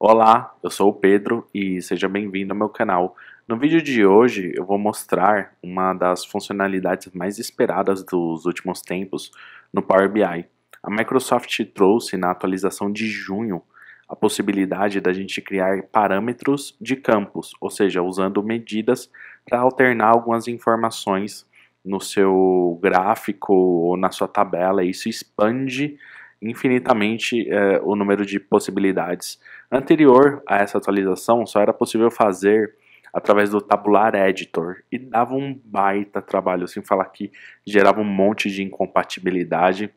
Olá, eu sou o Pedro e seja bem-vindo ao meu canal. No vídeo de hoje eu vou mostrar uma das funcionalidades mais esperadas dos últimos tempos no Power BI. A Microsoft trouxe na atualização de junho a possibilidade da gente criar parâmetros de campos, ou seja, usando medidas para alternar algumas informações no seu gráfico ou na sua tabela. Isso expande infinitamente é, o número de possibilidades. Anterior a essa atualização, só era possível fazer através do tabular editor e dava um baita trabalho, sem assim, falar que gerava um monte de incompatibilidade.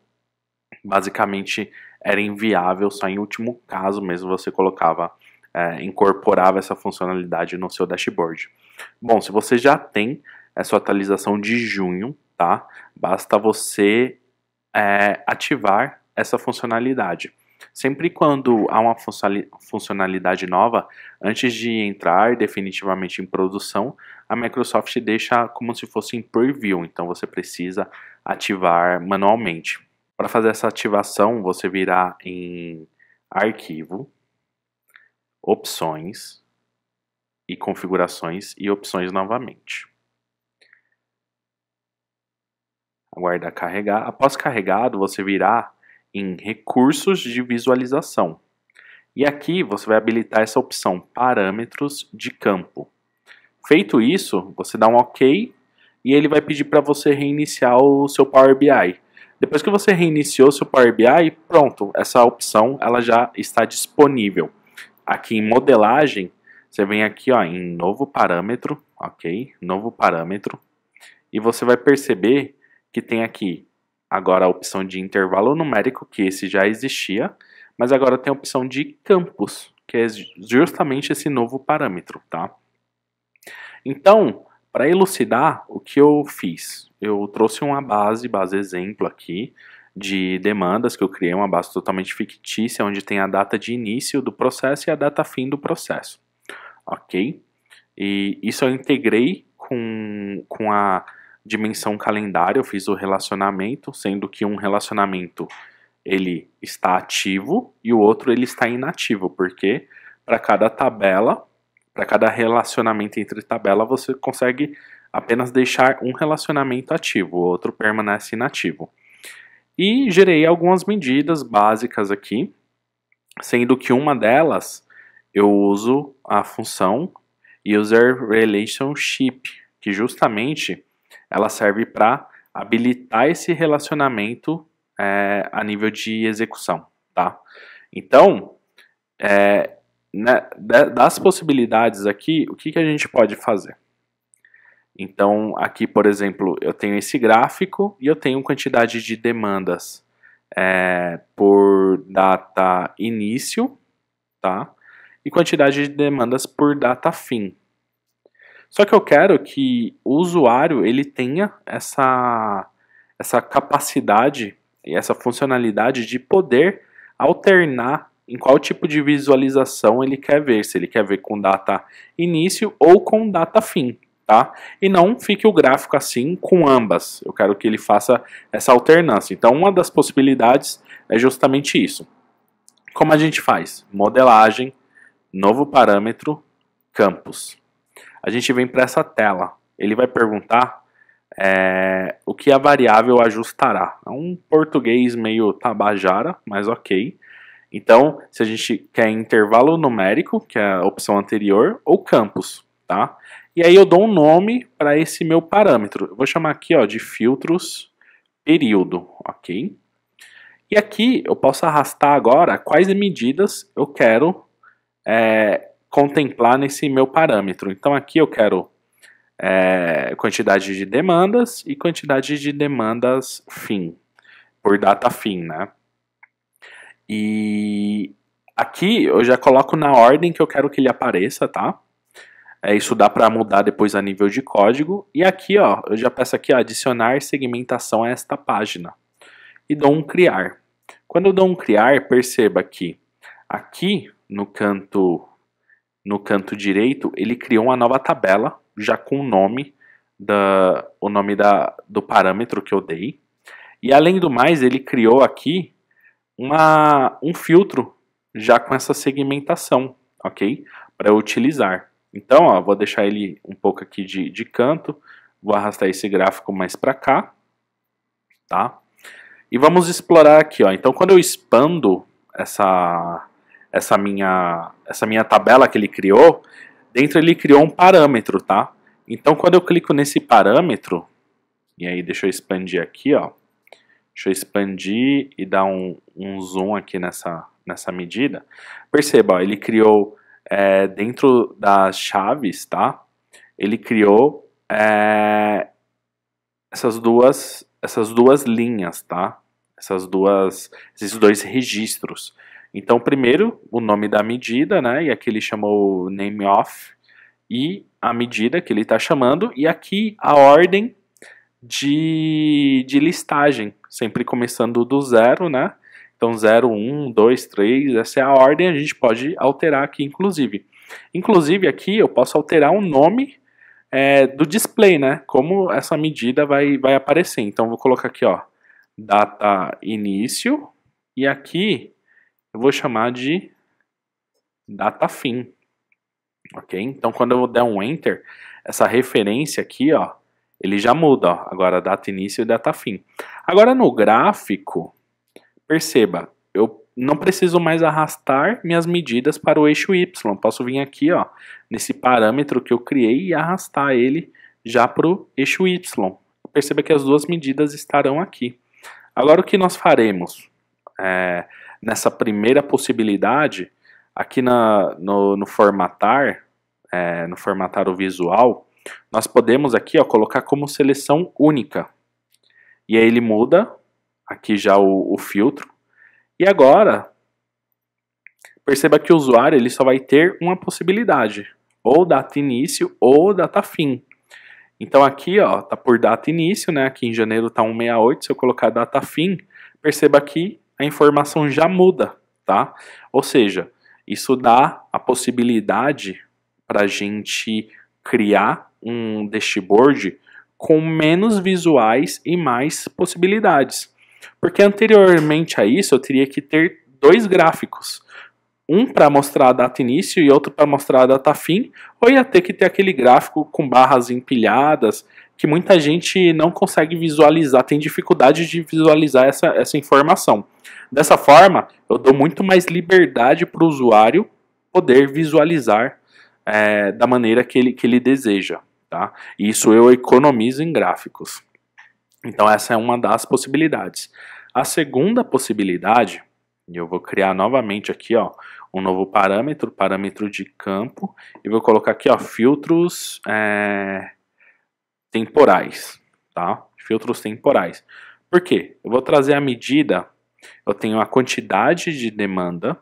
Basicamente era inviável, só em último caso mesmo você colocava, é, incorporava essa funcionalidade no seu dashboard. Bom, se você já tem essa atualização de junho, tá? Basta você é, ativar essa funcionalidade. Sempre quando há uma funcionalidade nova, antes de entrar definitivamente em produção, a Microsoft deixa como se fosse em preview, então você precisa ativar manualmente. Para fazer essa ativação, você virá em Arquivo, Opções e Configurações e Opções novamente. Aguardar carregar. Após carregado, você virá em recursos de visualização. E aqui você vai habilitar essa opção parâmetros de campo. Feito isso, você dá um OK e ele vai pedir para você reiniciar o seu Power BI. Depois que você reiniciou seu Power BI, pronto, essa opção ela já está disponível. Aqui em modelagem, você vem aqui ó, em novo parâmetro, ok, novo parâmetro, e você vai perceber que tem aqui agora a opção de intervalo numérico, que esse já existia, mas agora tem a opção de campos, que é justamente esse novo parâmetro, tá? Então, para elucidar, o que eu fiz? Eu trouxe uma base, base exemplo aqui, de demandas, que eu criei uma base totalmente fictícia, onde tem a data de início do processo e a data fim do processo. Ok? E isso eu integrei com, com a dimensão calendário, eu fiz o relacionamento, sendo que um relacionamento ele está ativo e o outro ele está inativo, porque para cada tabela, para cada relacionamento entre tabela, você consegue apenas deixar um relacionamento ativo, o outro permanece inativo. E gerei algumas medidas básicas aqui, sendo que uma delas eu uso a função user relationship, que justamente ela serve para habilitar esse relacionamento é, a nível de execução, tá? Então, é, né, das possibilidades aqui, o que, que a gente pode fazer? Então, aqui, por exemplo, eu tenho esse gráfico e eu tenho quantidade de demandas é, por data início, tá? E quantidade de demandas por data fim. Só que eu quero que o usuário ele tenha essa, essa capacidade e essa funcionalidade de poder alternar em qual tipo de visualização ele quer ver, se ele quer ver com data início ou com data fim, tá? E não fique o gráfico assim com ambas. Eu quero que ele faça essa alternância. Então, uma das possibilidades é justamente isso. Como a gente faz? Modelagem, novo parâmetro, campos a gente vem para essa tela. Ele vai perguntar é, o que a variável ajustará. É um português meio tabajara, mas ok. Então, se a gente quer intervalo numérico, que é a opção anterior, ou campos, tá? E aí eu dou um nome para esse meu parâmetro. Eu vou chamar aqui ó, de filtros período, ok? E aqui eu posso arrastar agora quais medidas eu quero é, contemplar nesse meu parâmetro. Então aqui eu quero é, quantidade de demandas e quantidade de demandas fim, por data fim, né? E aqui eu já coloco na ordem que eu quero que ele apareça, tá? É, isso dá para mudar depois a nível de código. E aqui, ó, eu já peço aqui, ó, adicionar segmentação a esta página. E dou um criar. Quando eu dou um criar, perceba que aqui no canto no canto direito, ele criou uma nova tabela, já com o nome, da, o nome da, do parâmetro que eu dei. E além do mais, ele criou aqui uma, um filtro já com essa segmentação, ok? Para utilizar. Então, ó, vou deixar ele um pouco aqui de, de canto, vou arrastar esse gráfico mais para cá, tá? E vamos explorar aqui, ó. Então, quando eu expando essa, essa minha, essa minha tabela que ele criou, dentro ele criou um parâmetro, tá? Então quando eu clico nesse parâmetro, e aí deixa eu expandir aqui, ó. Deixa eu expandir e dar um, um zoom aqui nessa, nessa medida. Perceba, ó, ele criou é, dentro das chaves, tá? Ele criou é, essas duas essas duas linhas, tá? Essas duas esses dois registros. Então, primeiro, o nome da medida, né? E aqui ele chamou name of e a medida que ele está chamando, e aqui a ordem de, de listagem, sempre começando do zero, né? Então, 0, 1, 2, 3, essa é a ordem, a gente pode alterar aqui, inclusive. Inclusive, aqui eu posso alterar o nome é, do display, né? Como essa medida vai, vai aparecer. Então, vou colocar aqui, ó, data início, e aqui eu vou chamar de data fim. Ok? Então, quando eu der um enter, essa referência aqui, ó, ele já muda. Ó. Agora, data início e data fim. Agora, no gráfico, perceba, eu não preciso mais arrastar minhas medidas para o eixo Y. Posso vir aqui, ó, nesse parâmetro que eu criei e arrastar ele já para o eixo Y. Perceba que as duas medidas estarão aqui. Agora, o que nós faremos? É, nessa primeira possibilidade, aqui na, no, no formatar, é, no formatar o visual, nós podemos aqui ó, colocar como seleção única. E aí ele muda aqui já o, o filtro. E agora, perceba que o usuário ele só vai ter uma possibilidade, ou data início ou data fim. Então aqui ó, tá por data início, né? Aqui em janeiro tá 168, se eu colocar data fim, perceba que a informação já muda, tá? Ou seja, isso dá a possibilidade para a gente criar um dashboard com menos visuais e mais possibilidades. Porque anteriormente a isso eu teria que ter dois gráficos. Um para mostrar a data início e outro para mostrar a data fim, ou ia ter que ter aquele gráfico com barras empilhadas que muita gente não consegue visualizar, tem dificuldade de visualizar essa, essa informação. Dessa forma, eu dou muito mais liberdade para o usuário poder visualizar é, da maneira que ele, que ele deseja. Tá? Isso eu economizo em gráficos. Então, essa é uma das possibilidades. A segunda possibilidade, e eu vou criar novamente aqui ó, um novo parâmetro, parâmetro de campo, e vou colocar aqui ó, filtros. É temporais, tá? Filtros temporais. Por quê? Eu vou trazer a medida, eu tenho a quantidade de demanda,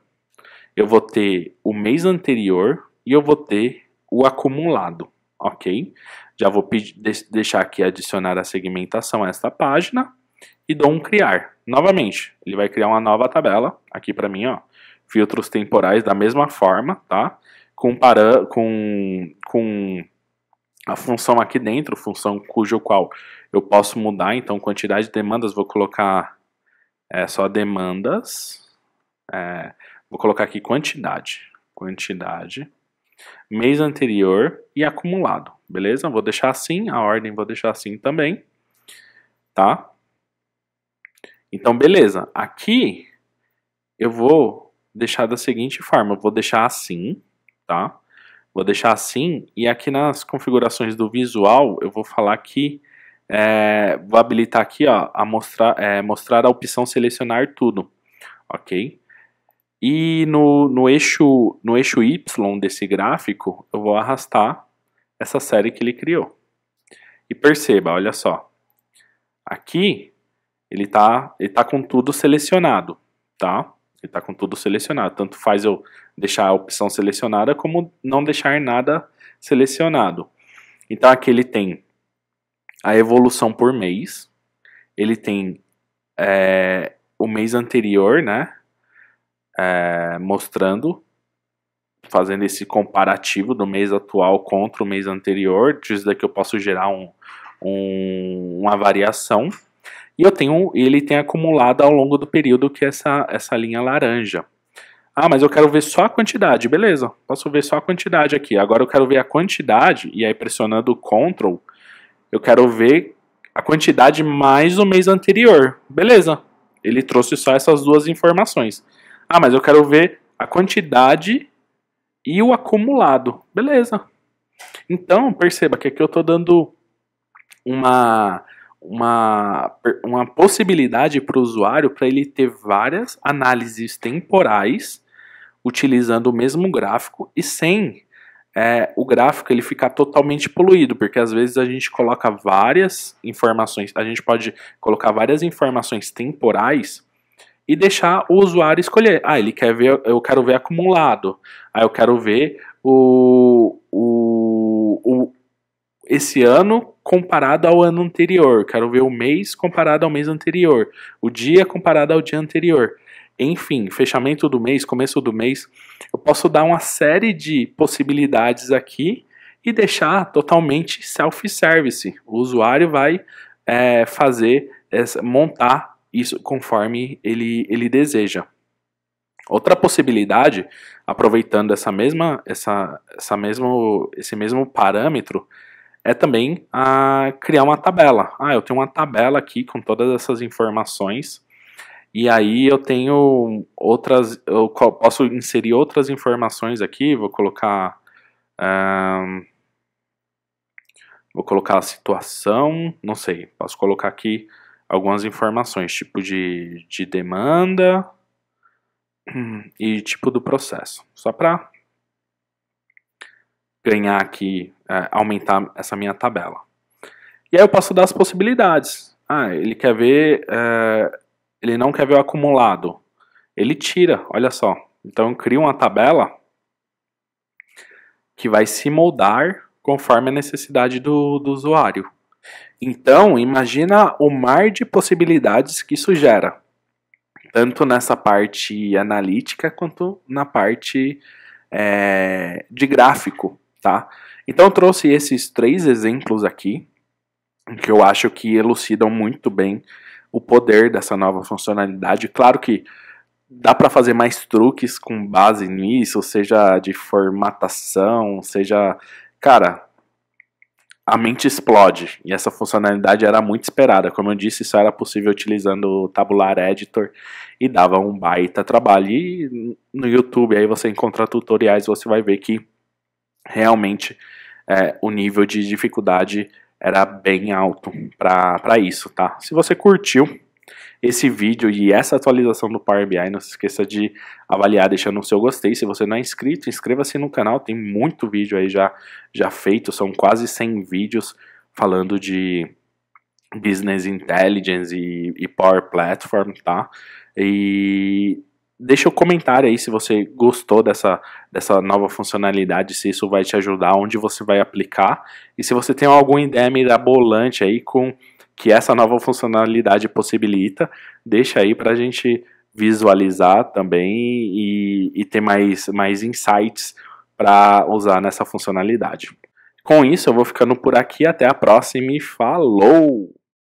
eu vou ter o mês anterior e eu vou ter o acumulado, ok? Já vou deixar aqui adicionar a segmentação a esta página e dou um criar. Novamente, ele vai criar uma nova tabela aqui para mim, ó. Filtros temporais da mesma forma, tá? Comparando com, com a função aqui dentro, função cujo qual eu posso mudar, então quantidade de demandas, vou colocar é, só demandas, é, vou colocar aqui quantidade, quantidade, mês anterior e acumulado, beleza? Vou deixar assim, a ordem vou deixar assim também, tá? Então, beleza, aqui eu vou deixar da seguinte forma, eu vou deixar assim, tá? Vou deixar assim e aqui nas configurações do visual eu vou falar que é, vou habilitar aqui ó, a mostrar, é, mostrar a opção selecionar tudo, ok? E no, no, eixo, no eixo Y desse gráfico eu vou arrastar essa série que ele criou. E perceba, olha só, aqui ele está ele tá com tudo selecionado, tá? Ele está com tudo selecionado. Tanto faz eu deixar a opção selecionada como não deixar nada selecionado. Então aqui ele tem a evolução por mês, ele tem é, o mês anterior, né? É, mostrando, fazendo esse comparativo do mês atual contra o mês anterior. Diz daqui eu posso gerar um, um, uma variação. E eu tenho, ele tem acumulado ao longo do período que é essa, essa linha laranja. Ah, mas eu quero ver só a quantidade. Beleza, posso ver só a quantidade aqui. Agora eu quero ver a quantidade, e aí pressionando o Ctrl, eu quero ver a quantidade mais o mês anterior. Beleza, ele trouxe só essas duas informações. Ah, mas eu quero ver a quantidade e o acumulado. Beleza. Então, perceba que aqui eu estou dando uma uma, uma possibilidade para o usuário para ele ter várias análises temporais utilizando o mesmo gráfico e sem é, o gráfico ele ficar totalmente poluído, porque às vezes a gente coloca várias informações, a gente pode colocar várias informações temporais e deixar o usuário escolher. Ah, ele quer ver, eu quero ver acumulado. Ah, eu quero ver o, o esse ano comparado ao ano anterior. Quero ver o mês comparado ao mês anterior, o dia comparado ao dia anterior. Enfim, fechamento do mês, começo do mês, eu posso dar uma série de possibilidades aqui e deixar totalmente self-service. O usuário vai é, fazer, montar isso conforme ele, ele deseja. Outra possibilidade, aproveitando essa mesma, essa, essa mesmo, esse mesmo parâmetro, é também a criar uma tabela. Ah, eu tenho uma tabela aqui com todas essas informações e aí eu tenho outras, eu posso inserir outras informações aqui. Vou colocar, um, vou colocar a situação, não sei. Posso colocar aqui algumas informações, tipo de, de demanda hum, e tipo do processo, só para ganhar aqui, é, aumentar essa minha tabela. E aí eu posso dar as possibilidades. Ah, ele quer ver, é, ele não quer ver o acumulado. Ele tira, olha só. Então eu crio uma tabela que vai se moldar conforme a necessidade do, do usuário. Então, imagina o mar de possibilidades que isso gera, tanto nessa parte analítica quanto na parte é, de gráfico tá? Então eu trouxe esses três exemplos aqui, que eu acho que elucidam muito bem o poder dessa nova funcionalidade. Claro que dá para fazer mais truques com base nisso, seja de formatação, seja, cara, a mente explode. E essa funcionalidade era muito esperada. Como eu disse, isso era possível utilizando o tabular editor e dava um baita trabalho. E no YouTube aí você encontra tutoriais, você vai ver que realmente é, o nível de dificuldade era bem alto para isso, tá? Se você curtiu esse vídeo e essa atualização do Power BI, não se esqueça de avaliar deixando o seu gostei. Se você não é inscrito, inscreva-se no canal, tem muito vídeo aí já, já feito, são quase 100 vídeos falando de Business Intelligence e, e Power Platform, tá? E deixa o um comentário aí se você gostou dessa, dessa nova funcionalidade, se isso vai te ajudar, onde você vai aplicar e se você tem alguma ideia mirabolante aí com que essa nova funcionalidade possibilita, deixa aí para a gente visualizar também e, e ter mais, mais insights para usar nessa funcionalidade. Com isso, eu vou ficando por aqui. Até a próxima e falou!